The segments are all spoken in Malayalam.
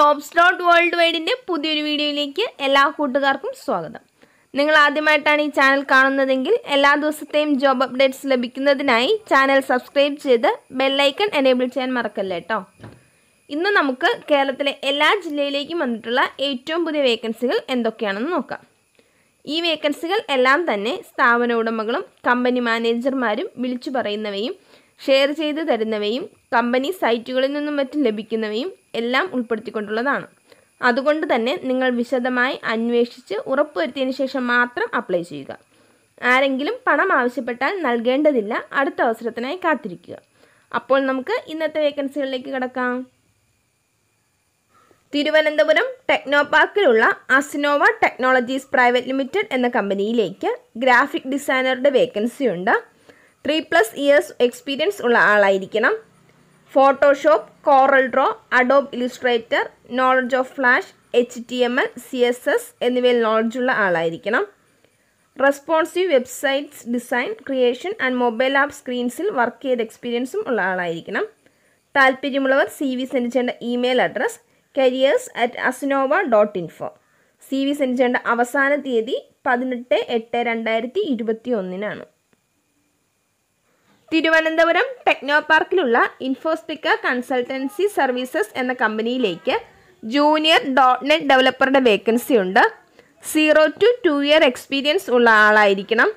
ജോബ്സ് ഡോട്ട് വേൾഡ് വൈഡിൻ്റെ പുതിയൊരു വീഡിയോയിലേക്ക് എല്ലാ കൂട്ടുകാർക്കും സ്വാഗതം നിങ്ങൾ ആദ്യമായിട്ടാണ് ഈ ചാനൽ കാണുന്നതെങ്കിൽ എല്ലാ ദിവസത്തെയും ജോബ് അപ്ഡേറ്റ്സ് ലഭിക്കുന്നതിനായി ചാനൽ സബ്സ്ക്രൈബ് ചെയ്ത് ബെല്ലൈക്കൺ എനേബിൾ ചെയ്യാൻ മറക്കല്ല കേട്ടോ ഇന്ന് നമുക്ക് കേരളത്തിലെ എല്ലാ ജില്ലയിലേക്കും വന്നിട്ടുള്ള ഏറ്റവും പുതിയ വേക്കൻസികൾ എന്തൊക്കെയാണെന്ന് നോക്കാം ഈ വേക്കൻസികൾ എല്ലാം തന്നെ സ്ഥാപന ഉടമകളും കമ്പനി മാനേജർമാരും വിളിച്ചു പറയുന്നവയും ഷെയർ ചെയ്ത് തരുന്നവയും കമ്പനി സൈറ്റുകളിൽ നിന്നും മറ്റും ലഭിക്കുന്നവയും എല്ലാം ഉൾപ്പെടുത്തിക്കൊണ്ടുള്ളതാണ് അതുകൊണ്ട് തന്നെ നിങ്ങൾ വിശദമായി അന്വേഷിച്ച് ഉറപ്പുവരുത്തിയതിനു ശേഷം മാത്രം അപ്ലൈ ചെയ്യുക ആരെങ്കിലും പണം ആവശ്യപ്പെട്ടാൽ നൽകേണ്ടതില്ല അടുത്ത അവസരത്തിനായി കാത്തിരിക്കുക അപ്പോൾ നമുക്ക് ഇന്നത്തെ വേക്കൻസികളിലേക്ക് കിടക്കാം തിരുവനന്തപുരം ടെക്നോ പാർക്കിലുള്ള അസിനോവ ടെക്നോളജീസ് പ്രൈവറ്റ് ലിമിറ്റഡ് എന്ന കമ്പനിയിലേക്ക് ഗ്രാഫിക് ഡിസൈനറുടെ വേക്കൻസി ഉണ്ട് ത്രീ പ്ലസ് ഇയേഴ്സ് എക്സ്പീരിയൻസ് ഉള്ള ആളായിരിക്കണം Photoshop Corel Draw Adobe Illustrator knowledge of flash H T M L C S S എന്നിവയിൽ ഉള്ള ആളായിരിക്കണം responsive websites design creation and mobile app സ്ക്രീൻസിൽ വർക്ക് ചെയ്ത എക്സ്പീരിയൻസും ഉള്ള ആളായിരിക്കണം താല്പര്യമുള്ളവർ സി വി സെൻഡ് ചെയ്യേണ്ട email address careers at Asinova dot info C V send ചെയ്യേണ്ട അവസാന തീയതി പതിനെട്ട് എട്ട് രണ്ടായിരത്തി ഇരുപത്തി ഒന്നിനാണ് തിരുവനന്തപുരം ടെക്നോ പാർക്കിലുള്ള ഇൻഫോസ്റ്റിക്ക കൺസൾട്ടൻസി സർവീസസ് എന്ന കമ്പനിയിലേക്ക് ജൂനിയർ ഡോട്ട് നെറ്റ് ഡെവലപ്പറുടെ വേക്കൻസി ഉണ്ട് zero to two year experience ഉള്ള ആളായിരിക്കണം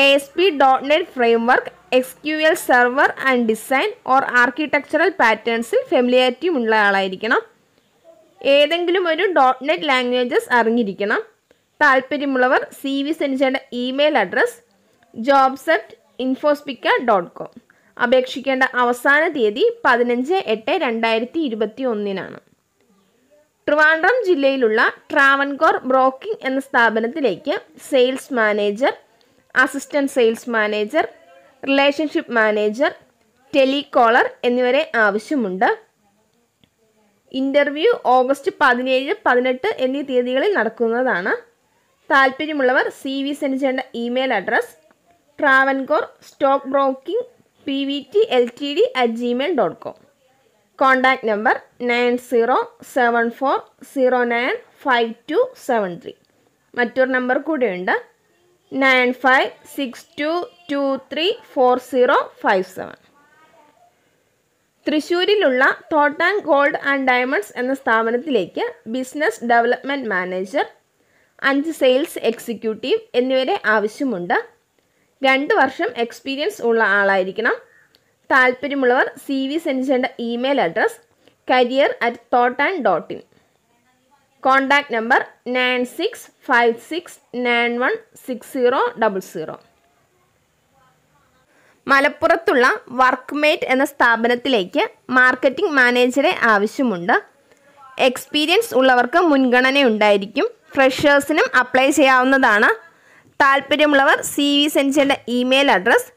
A S P dot net framework S Q L server and design or architectural പാറ്റേൺസിൽ ഫെമിലിയാരിറ്റി ഉള്ള ആളായിരിക്കണം ഏതെങ്കിലും ഒരു ഡോട്ട് നെറ്റ് ലാംഗ്വേജസ് അറിഞ്ഞിരിക്കണം താല്പര്യമുള്ളവർ C V send email address job set Infospica dot com അപേക്ഷിക്കേണ്ട അവസാന തീയതി പതിനഞ്ച് എട്ട് രണ്ടായിരത്തി ഇരുപത്തി ഒന്നിനാണ് ട്രിവാൻഡ്രം ജില്ലയിലുള്ള ട്രാവൻകോർ ബ്രോക്കിംഗ് എന്ന സ്ഥാപനത്തിലേക്ക് sales manager assistant sales manager relationship manager telecaller എന്നിവരെ ആവശ്യമുണ്ട് ഇൻ്റർവ്യൂ ഓഗസ്റ്റ് പതിനേഴ് പതിനെട്ട് എന്നീ തീയതികളിൽ നടക്കുന്നതാണ് താല്പര്യമുള്ളവർ സി വി സെൻഡ് ചെയ്യേണ്ട email address Travancore stock broking P V T L T D at Gmail dot com contact number nine zero seven four zero nine five two seven three മറ്റൊരു നമ്പർ കൂടെയുണ്ട് nine five six two two three four zero five seven തൃശ്ശൂരിലുള്ള thought and gold and diamonds എന്ന സ്ഥാപനത്തിലേക്ക് ബിസിനസ് ഡെവലപ്മെൻറ്റ് മാനേജർ അഞ്ച് സെയിൽസ് എക്സിക്യൂട്ടീവ് എന്നിവരെ ആവശ്യമുണ്ട് രണ്ട് വർഷം എക്സ്പീരിയൻസ് ഉള്ള ആളായിരിക്കണം താല്പര്യമുള്ളവർ സി വി സെൻഡ് ചെയ്യേണ്ട email address career at thought and dot in contact number nine six five six nine one six zero double zero മലപ്പുറത്തുള്ള വർക്ക്മേറ്റ് എന്ന സ്ഥാപനത്തിലേക്ക് മാർക്കറ്റിംഗ് മാനേജറെ ആവശ്യമുണ്ട് എക്സ്പീരിയൻസ് ഉള്ളവർക്ക് മുൻഗണന ഉണ്ടായിരിക്കും ഫ്രഷേഴ്സിനും അപ്ലൈ ചെയ്യാവുന്നതാണ് താല്പര്യമുള്ളവർ സി വി സെൻഡ് ചെയ്യേണ്ട email address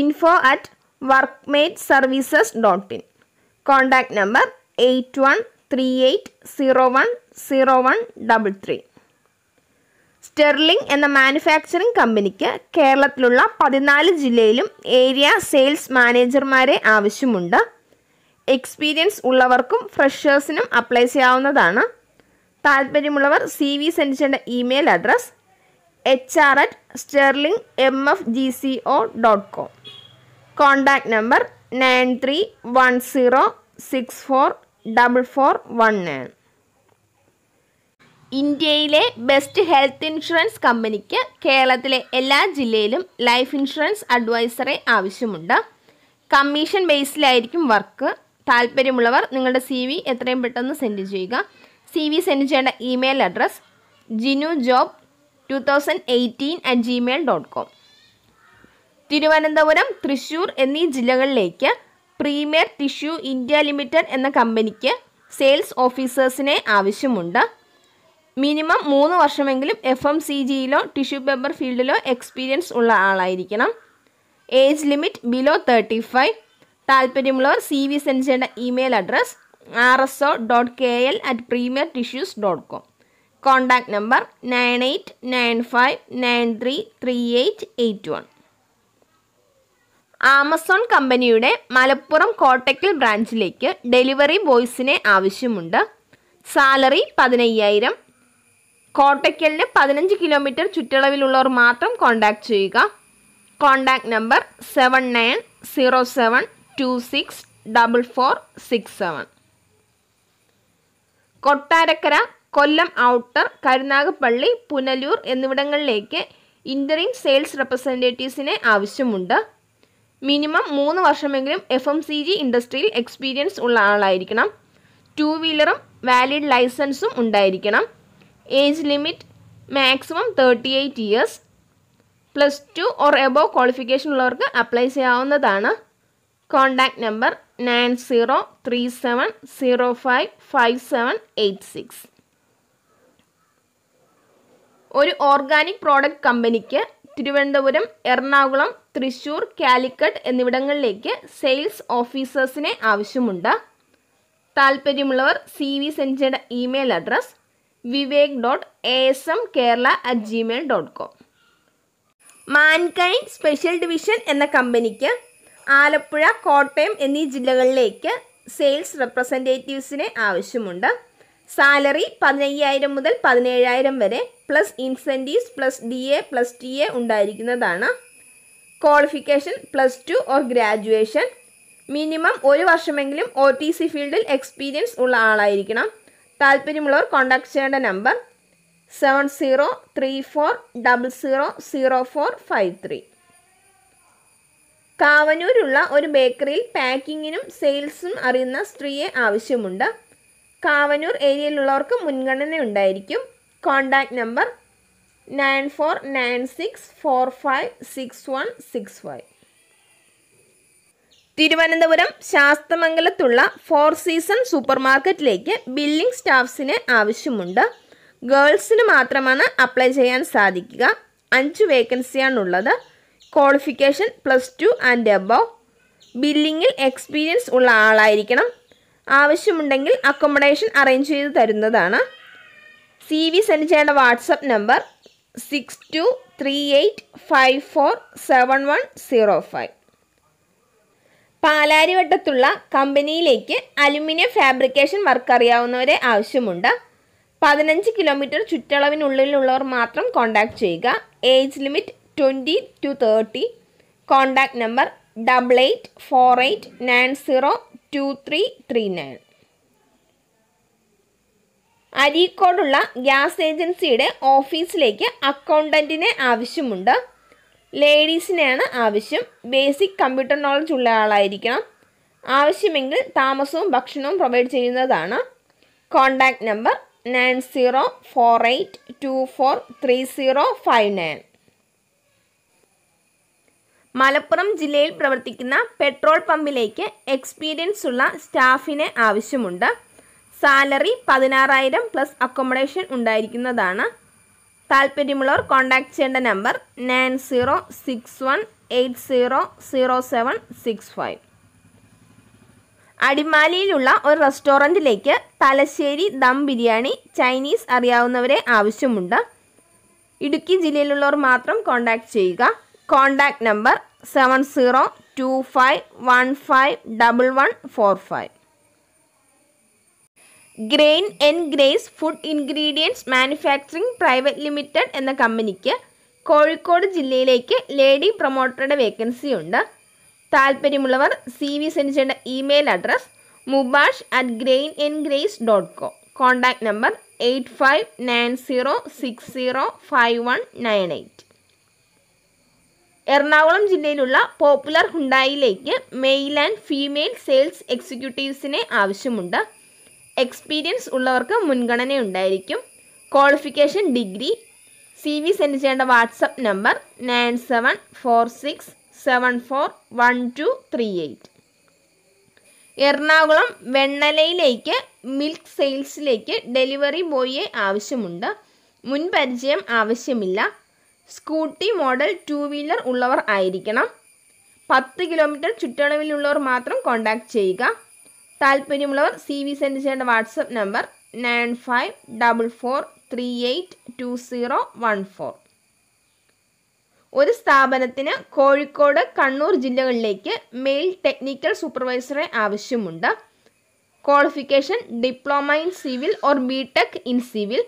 info at Workmate services dot in contact number eight one three eight zero one zero one double three Sterling എന്ന മാനുഫാക്ചറിംഗ് കമ്പനിക്ക് കേരളത്തിലുള്ള പതിനാല് ജില്ലയിലും ഏരിയ സെയിൽസ് മാനേജർമാരെ ആവശ്യമുണ്ട് എക്സ്പീരിയൻസ് ഉള്ളവർക്കും ഫ്രഷേഴ്സിനും അപ്ലൈ ചെയ്യാവുന്നതാണ് താല്പര്യമുള്ളവർ സി വി സെൻഡ് ചെയ്യേണ്ട email address H R at Sterling M F G C O dot com contact number nine three one zero six four double four one nine ഇന്ത്യയിലെ ബെസ്റ്റ് ഹെൽത്ത് ഇൻഷുറൻസ് കമ്പനിക്ക് കേരളത്തിലെ എല്ലാ ജില്ലയിലും ലൈഫ് ഇൻഷുറൻസ് അഡ്വൈസറെ ആവശ്യമുണ്ട് കമ്മീഷൻ ബേസിലായിരിക്കും വർക്ക് താല്പര്യമുള്ളവർ നിങ്ങളുടെ സി വി എത്രയും പെട്ടെന്ന് സെൻഡ് ചെയ്യുക സി വി സെൻഡ് ചെയ്യേണ്ട email address Jinu job two thousand eighteen at Gmail dot com Thiruvananthapuram Thrissur എന്നീ ജില്ലകളിലേക്ക് പ്രീമിയർ ടിഷ്യൂ ഇന്ത്യ ലിമിറ്റഡ് എന്ന കമ്പനിക്ക് സെയിൽസ് ഓഫീസേഴ്സിനെ ആവശ്യമുണ്ട് മിനിമം മൂന്ന് വർഷമെങ്കിലും എഫ് എം സി ജിയിലോ ടിഷ്യൂ പേപ്പർ ഫീൽഡിലോ എക്സ്പീരിയൻസ് ഉള്ള ആളായിരിക്കണം age limit below thirty five താല്പര്യമുള്ളവർ സി വി സെൻഡ് ചെയ്യേണ്ട email address R S O dot K L at premier tissues dot com contact number nine eight nine five nine three three eight eight one Amazon കമ്പനിയുടെ മലപ്പുറം കോട്ടക്കൽ ബ്രാഞ്ചിലേക്ക് ഡെലിവറി ബോയ്സിനെ ആവശ്യമുണ്ട് സാലറി പതിനയ്യായിരം കോട്ടയ്ക്കലിന് പതിനഞ്ച് കിലോമീറ്റർ ചുറ്റളവിലുള്ളവർ മാത്രം കോണ്ടാക്ട് ചെയ്യുക contact number seven nine zero seven two six double four six seven Kottarakkara Kollam outer Karunagappally Punalur എന്നിവിടങ്ങളിലേക്ക് ഇൻ്ററിം സെയിൽസ് റെപ്രസെൻറ്റേറ്റീവ്സിനെ ആവശ്യമുണ്ട് മിനിമം മൂന്ന് വർഷമെങ്കിലും എഫ് എം സി ജി ഇൻഡസ്ട്രിയിൽ എക്സ്പീരിയൻസ് ഉള്ള ആളായിരിക്കണം ടു വീലറും വാലിഡ് ലൈസൻസും ഉണ്ടായിരിക്കണം age limit maximum thirty eight years plus two or above qualification ഉള്ളവർക്ക് അപ്ലൈ ചെയ്യാവുന്നതാണ് contact number nine zero three seven zero five five seven eight six ഒരു ഓർഗാനിക് പ്രോഡക്റ്റ് കമ്പനിക്ക് തിരുവനന്തപുരം എറണാകുളം തൃശൂർ കാലിക്കറ്റ് എന്നിവിടങ്ങളിലേക്ക് സെയിൽസ് ഓഫീസേഴ്സിനെ ആവശ്യമുണ്ട് താല്പര്യമുള്ളവർ സി വി സെഞ്ചയുടെ email address Vivek dot A S M Kerala at Gmail dot com Mankind special division എന്ന കമ്പനിക്ക് ആലപ്പുഴ കോട്ടയം എന്നീ ജില്ലകളിലേക്ക് സെയിൽസ് റെപ്രസെൻറ്റേറ്റീവ്സിനെ ആവശ്യമുണ്ട് സാലറി പതിനയ്യായിരം മുതൽ പതിനേഴായിരം വരെ plus incentives plus D A plus T A ഉണ്ടായിരിക്കുന്നതാണ് qualification plus two or graduation minimum ഒരു വർഷമെങ്കിലും ഒ ടി സി ഫീൽഡിൽ എക്സ്പീരിയൻസ് ഉള്ള ആളായിരിക്കണം താല്പര്യമുള്ളവർ കോൺടാക്ട് ചെയ്യേണ്ട number seven zero three four double zero zero four five three കാവനൂരുള്ള ഒരു ബേക്കറിയിൽ പാക്കിങ്ങിനും സെയിൽസും അറിയുന്ന സ്ത്രീയെ ആവശ്യമുണ്ട് കാവനൂർ ഏരിയയിലുള്ളവർക്ക് മുൻഗണന ഉണ്ടായിരിക്കും contact number nine four nine six four five six one six five Thiruvananthapuram ശാസ്തമംഗലത്തുള്ള ഫോർ സീസൺ സൂപ്പർ മാർക്കറ്റിലേക്ക് ബില്ലിംഗ് സ്റ്റാഫ്സിന് ആവശ്യമുണ്ട് ഗേൾസിന് മാത്രമാണ് അപ്ലൈ ചെയ്യാൻ സാധിക്കുക അഞ്ച് വേക്കൻസിയാണുള്ളത് qualification plus two and above ബില്ലിങ്ങിൽ എക്സ്പീരിയൻസ് ഉള്ള ആളായിരിക്കണം ആവശ്യമുണ്ടെങ്കിൽ അക്കോമഡേഷൻ അറേഞ്ച് ചെയ്ത് തരുന്നതാണ് സി വി ചെയ്യേണ്ട WhatsApp number six two three eight five four seven one zero five പാലാരിവട്ടത്തുള്ള കമ്പനിയിലേക്ക് അലുമിനിയം ഫാബ്രിക്കേഷൻ വർക്ക് അറിയാവുന്നവരെ ആവശ്യമുണ്ട് പതിനഞ്ച് കിലോമീറ്റർ ചുറ്റളവിനുള്ളിലുള്ളവർ മാത്രം കോൺടാക്റ്റ് ചെയ്യുക age limit twenty to thirty contact number double eight four eight nine zero two three three nine അരീക്കോടുള്ള ഗ്യാസ് ഏജൻസിയുടെ ഓഫീസിലേക്ക് അക്കൗണ്ടൻറ്റിനെ ആവശ്യമുണ്ട് ലേഡീസിനെയാണ് ആവശ്യം ബേസിക് കമ്പ്യൂട്ടർ നോളജ് ഉള്ള ആളായിരിക്കണം ആവശ്യമെങ്കിൽ താമസവും ഭക്ഷണവും പ്രൊവൈഡ് ചെയ്യുന്നതാണ് contact number nine zero four eight two four three zero five nine Malappuram ജില്ലയിൽ പ്രവർത്തിക്കുന്ന പെട്രോൾ പമ്പിലേക്ക് എക്സ്പീരിയൻസ് ഉള്ള സ്റ്റാഫിനെ ആവശ്യമുണ്ട് സാലറി പതിനാറായിരം പ്ലസ് അക്കോമഡേഷൻ ഉണ്ടായിരിക്കുന്നതാണ് താല്പര്യമുള്ളവർ കോൺടാക്ട് ചെയ്യേണ്ട number nine zero six one eight zero zero seven six five അടിമാലിയിലുള്ള ഒരു റെസ്റ്റോറൻറ്റിലേക്ക് തലശ്ശേരി ദം ബിരിയാണി ചൈനീസ് അറിയാവുന്നവരെ ആവശ്യമുണ്ട് ഇടുക്കി ജില്ലയിലുള്ളവർ മാത്രം കോൺടാക്ട് ചെയ്യുക contact number seven zero two five one five double one four five grain n grace food ingredients manufacturing private limited എന്ന കമ്പനിക്ക് കോഴിക്കോട് ജില്ലയിലേക്ക് ലേഡി പ്രൊമോട്ടറുടെ വേക്കൻസി ഉണ്ട് താല്പര്യമുള്ളവർ സി വി സെൻസിയുടെ email address Mubash at grain n grace dot com contact number eight five nine zero six zero five one nine eight Ernakulam ജില്ലയിലുള്ള പോപ്പുലർ ഹുണ്ടായിലേക്ക് മെയിൽ ആൻഡ് ഫീമെയിൽ സെയിൽസ് എക്സിക്യൂട്ടീവ്സിനെ ആവശ്യമുണ്ട് എക്സ്പീരിയൻസ് ഉള്ളവർക്ക് മുൻഗണന ഉണ്ടായിരിക്കും qualification degree C V send ചെയ്യേണ്ട WhatsApp number nine seven four six seven four one two three eight Ernakulam വെണ്ണലയിലേക്ക് മിൽക്ക് സെയിൽസിലേക്ക് ഡെലിവറി ബോയിയെ ആവശ്യമുണ്ട് മുൻപരിചയം ആവശ്യമില്ല സ്കൂട്ടി മോഡൽ ടു വീലർ ഉള്ളവർ ആയിരിക്കണം പത്ത് കിലോമീറ്റർ ചുറ്റളവിലുള്ളവർ മാത്രം കോണ്ടാക്ട് ചെയ്യുക താല്പര്യമുള്ളവർ സി വി ചെയ്യേണ്ട WhatsApp number nine five double four three eight two zero one four ഒരു സ്ഥാപനത്തിന് കോഴിക്കോട് കണ്ണൂർ ജില്ലകളിലേക്ക് മെയിൽ ടെക്നിക്കൽ സൂപ്പർവൈസറെ ആവശ്യമുണ്ട് qualification diploma in civil or B Tech in civil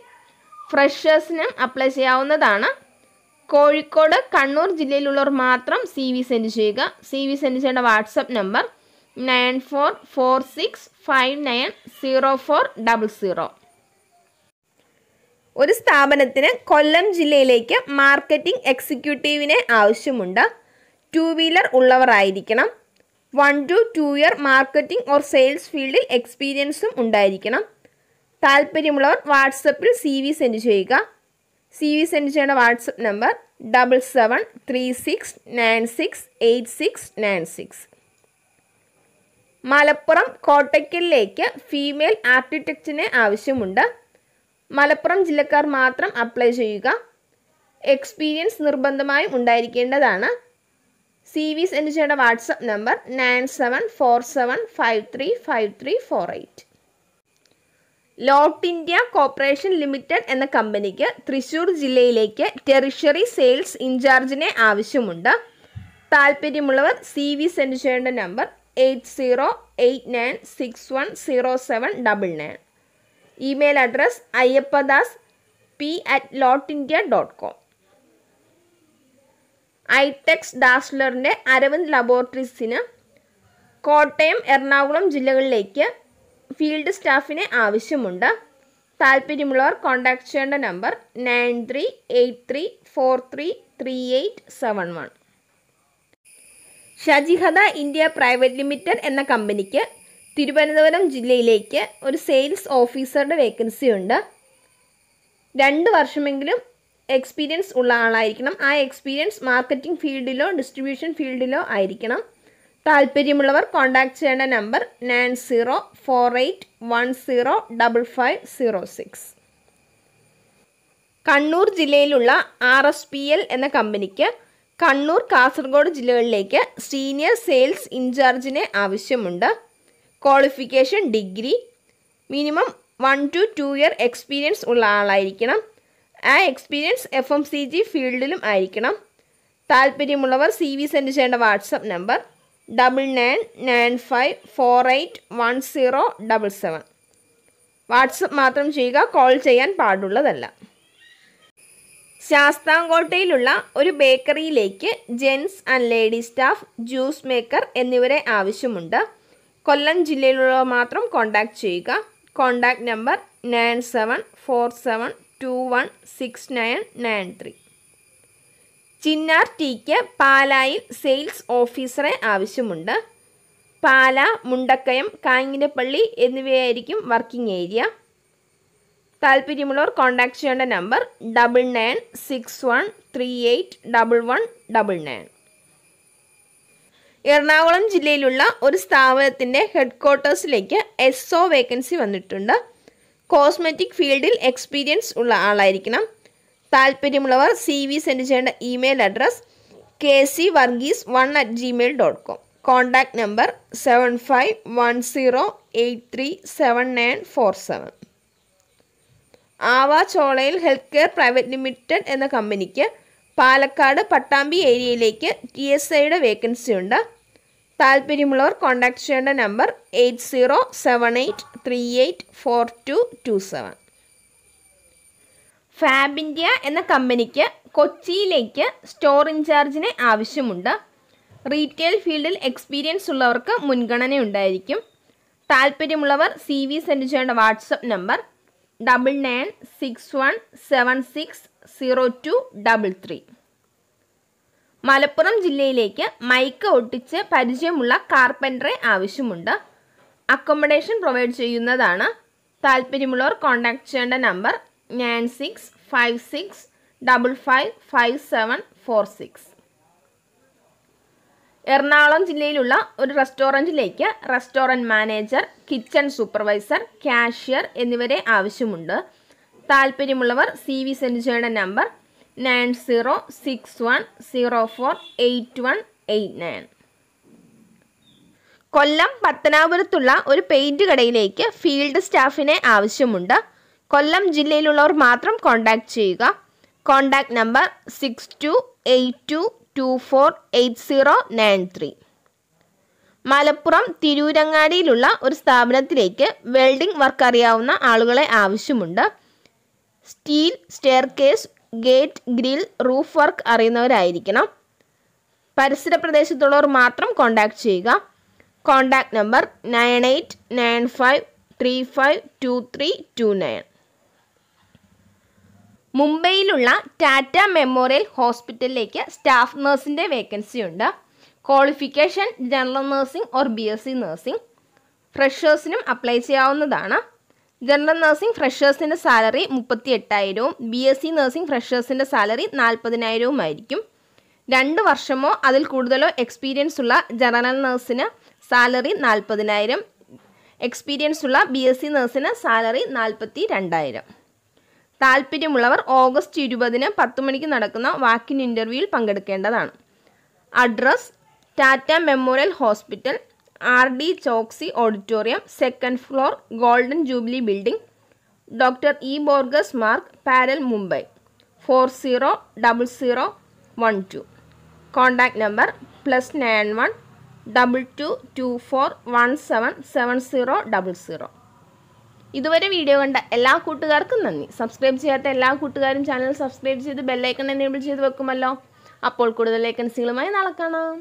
ഫ്രഷേഴ്സിനും അപ്ലൈ ചെയ്യാവുന്നതാണ് കോഴിക്കോട് കണ്ണൂർ ജില്ലയിലുള്ളവർ മാത്രം സി വി സെൻഡ് ചെയ്യുക സി വി സെൻഡ് ചെയ്യേണ്ട WhatsApp number nine four four six five nine zero four double zero ഒരു സ്ഥാപനത്തിന് കൊല്ലം ജില്ലയിലേക്ക് മാർക്കറ്റിംഗ് എക്സിക്യൂട്ടീവിനെ ആവശ്യമുണ്ട് ടു വീലർ ഉള്ളവരായിരിക്കണം one to two year marketing or sales ഫീൽഡിൽ എക്സ്പീരിയൻസും ഉണ്ടായിരിക്കണം താല്പര്യമുള്ളവർ വാട്സപ്പിൽ സി വി സെൻഡ് ചെയ്യുക സി വി സെൻഡ് ചെയ്യേണ്ട WhatsApp number double seven three six nine six eight six nine six Malappuram കോട്ടയ്ക്കലിലേക്ക് ഫീമെയിൽ ആർക്കിടെക്റ്റിനെ ആവശ്യമുണ്ട് മലപ്പുറം ജില്ലക്കാർ മാത്രം അപ്ലൈ ചെയ്യുക എക്സ്പീരിയൻസ് നിർബന്ധമായും ഉണ്ടായിരിക്കേണ്ടതാണ് സി വി സെൻഡ് ചെയ്യേണ്ട WhatsApp number nine seven four seven five three five three four eight lot India corporation limited എന്ന കമ്പനിക്ക് തൃശൂർ ജില്ലയിലേക്ക് ടെറിഷറി സെയിൽസ് ഇൻചാർജിനെ ആവശ്യമുണ്ട് താല്പര്യമുള്ളവർ സി വി സെൻഡ് ചെയ്യേണ്ട number eight zero eight nine six one zero seven double nine email address Ayyappadas P at lot India dot com Itex ഡാസ്ലറിൻ്റെ അരവിന്ദ് ലബോറട്ടറീസിന് കോട്ടയം എറണാകുളം ജില്ലകളിലേക്ക് ഫീൽഡ് സ്റ്റാഫിന് ആവശ്യമുണ്ട് താല്പര്യമുള്ളവർ കോൺടാക്ട് ചെയ്യേണ്ട number nine three eight three four three three eight seven one ഷജിഹദ ഇന്ത്യ പ്രൈവറ്റ് ലിമിറ്റഡ് എന്ന കമ്പനിക്ക് തിരുവനന്തപുരം ജില്ലയിലേക്ക് ഒരു സെയിൽസ് ഓഫീസറുടെ വേക്കൻസി ഉണ്ട് രണ്ട് വർഷമെങ്കിലും എക്സ്പീരിയൻസ് ഉള്ള ആളായിരിക്കണം ആ എക്സ്പീരിയൻസ് മാർക്കറ്റിംഗ് ഫീൽഡിലോ ഡിസ്ട്രിബ്യൂഷൻ ഫീൽഡിലോ ആയിരിക്കണം താല്പര്യമുള്ളവർ കോൺടാക്ട് ചെയ്യേണ്ട number nine zero four eight one zero double five zero six Kannur ജില്ലയിലുള്ള ആർ എസ് പി എൽ എന്ന കമ്പനിക്ക് കണ്ണൂർ കാസർഗോഡ് ജില്ലകളിലേക്ക് സീനിയർ സെയിൽസ് ഇൻചാർജിനെ ആവശ്യമുണ്ട് qualification degree minimum one to two year experience ഉള്ള ആളായിരിക്കണം ആ experience F M C G ഫീൽഡിലും ആയിരിക്കണം താല്പര്യമുള്ളവർ സി വി സെൻഡ് ചെയ്യേണ്ട WhatsApp number double nine nine five four eight one zero double seven WhatsApp മാത്രം ചെയ്യുക കോൾ ചെയ്യാൻ പാടുള്ളതല്ല ശാസ്താംകോട്ടയിലുള്ള ഒരു ബേക്കറിയിലേക്ക് gents and lady staff juice maker എന്നിവരെ ആവശ്യമുണ്ട് കൊല്ലം ജില്ലയിലുള്ളവർ മാത്രം കോണ്ടാക്ട് ചെയ്യുക contact number nine seven four seven two one six nine nine three Chinnar ടിക്ക് പാലായിൽ സെയിൽസ് ഓഫീസറെ ആവശ്യമുണ്ട് പാല മുണ്ടക്കയം കാഞ്ഞിരപ്പള്ളി എന്നിവയായിരിക്കും വർക്കിംഗ് ഏരിയ താല്പര്യമുള്ളവർ കോൺടാക്ട് ചെയ്യേണ്ട number double nine six one three eight double one double nine Ernakulam ജില്ലയിലുള്ള ഒരു സ്ഥാപനത്തിൻ്റെ ഹെഡ് ക്വാർട്ടേഴ്സിലേക്ക് എസ് ഒ വേക്കൻസി വന്നിട്ടുണ്ട് കോസ്മെറ്റിക് ഫീൽഡിൽ എക്സ്പീരിയൻസ് ഉള്ള ആളായിരിക്കണം താല്പര്യമുള്ളവർ സി വി സെൻഡ് ചെയ്യേണ്ട email address K C Varghese one at Gmail dot com contact number seven five one zero eight three seven nine four seven ആവാ ചോളയിൽ ഹെൽത്ത് കെയർ പ്രൈവറ്റ് ലിമിറ്റഡ് എന്ന കമ്പനിക്ക് പാലക്കാട് പട്ടാമ്പി ഏരിയയിലേക്ക് ടി എസ് ഐയുടെ വേക്കൻസി ഉണ്ട് താല്പര്യമുള്ളവർ കോൺടാക്ട് ചെയ്യേണ്ട number eight zero seven eight three eight four two two seven Fab India എന്ന കമ്പനിക്ക് കൊച്ചിയിലേക്ക് സ്റ്റോർ ഇൻചാർജിനെ ആവശ്യമുണ്ട് റീറ്റെയിൽ ഫീൽഡിൽ എക്സ്പീരിയൻസ് ഉള്ളവർക്ക് മുൻഗണന ഉണ്ടായിരിക്കും താല്പര്യമുള്ളവർ സി വി സെൻഡ് ചെയ്യേണ്ട WhatsApp number double nine six one seven six zero two double three Malappuram ജില്ലയിലേക്ക് മൈക്ക് ഒട്ടിച്ച് പരിചയമുള്ള കാർപ്പൻ്ററെ ആവശ്യമുണ്ട് അക്കോമഡേഷൻ പ്രൊവൈഡ് ചെയ്യുന്നതാണ് താല്പര്യമുള്ളവർ കോൺടാക്ട് ചെയ്യേണ്ട number nine six five six double five five seven four six Ernakulam ജില്ലയിലുള്ള ഒരു റെസ്റ്റോറൻറ്റിലേക്ക് restaurant manager kitchen supervisor cashier എന്നിവരെ ആവശ്യമുണ്ട് താല്പര്യമുള്ളവർ സി വി സെൻജയുടെ number nine zero six one zero four eight one eight nine Kollam പത്തനാപുരത്തുള്ള ഒരു പെയിൻറ് കടയിലേക്ക് ഫീൽഡ് സ്റ്റാഫിനെ ആവശ്യമുണ്ട് കൊല്ലം ജില്ലയിലുള്ളവർ മാത്രം കോൺടാക്ട് ചെയ്യുക contact number six two eight two two four eight zero nine three Malappuram തിരൂരങ്ങാടിയിലുള്ള ഒരു സ്ഥാപനത്തിലേക്ക് വെൽഡിംഗ് വർക്ക് അറിയാവുന്ന ആളുകളെ ആവശ്യമുണ്ട് steel staircase gate grill roof work അറിയുന്നവരായിരിക്കണം പരിസര പ്രദേശത്തുള്ളവർ മാത്രം കോൺടാക്ട് ചെയ്യുക contact number nine eight nine five three five two three two nine മുംബൈയിലുള്ള ടാറ്റ മെമ്മോറിയൽ ഹോസ്പിറ്റലിലേക്ക് സ്റ്റാഫ് നഴ്സിൻ്റെ വേക്കൻസി ഉണ്ട് qualification general nursing or B S C nursing ഫ്രഷേഴ്സിനും അപ്ലൈ ചെയ്യാവുന്നതാണ് ജനറൽ നഴ്സിംഗ് ഫ്രഷേഴ്സിൻ്റെ സാലറി മുപ്പത്തി എട്ടായിരവും ബി എസ് സി നഴ്സിംഗ് ഫ്രഷേഴ്സിൻ്റെ സാലറി നാൽപ്പതിനായിരവും ആയിരിക്കും രണ്ട് വർഷമോ അതിൽ കൂടുതലോ എക്സ്പീരിയൻസ് ഉള്ള ജനറൽ നഴ്സിന് സാലറി നാൽപ്പതിനായിരം എക്സ്പീരിയൻസ് ഉള്ള ബി എസ് സി നഴ്സിന് സാലറി നാൽപ്പത്തി രണ്ടായിരം താല്പര്യമുള്ളവർ ഓഗസ്റ്റ് ഇരുപതിന് പത്ത് മണിക്ക് നടക്കുന്ന വാക്കിൻ ഇൻ്റർവ്യൂവിൽ പങ്കെടുക്കേണ്ടതാണ് address Tata memorial hospital R D Choksi auditorium second floor golden jubilee building doctor E Borges Marg Parel Mumbai four zero double zero one two contact number plus nine one double two two four one seven seven zero double zero ഇതുവരെ വീഡിയോ കണ്ട എല്ലാ കൂട്ടുകാർക്കും നന്ദി സബ്സ്ക്രൈബ് ചെയ്യാത്ത എല്ലാ കൂട്ടുകാരും ചാനൽ സബ്സ്ക്രൈബ് ചെയ്ത് ബെല്ലൈക്കൺ എനേബിൾ ചെയ്ത് വെക്കുമല്ലോ അപ്പോൾ കൂടുതൽ വേക്കൻസികളുമായി നാളെ കാണാം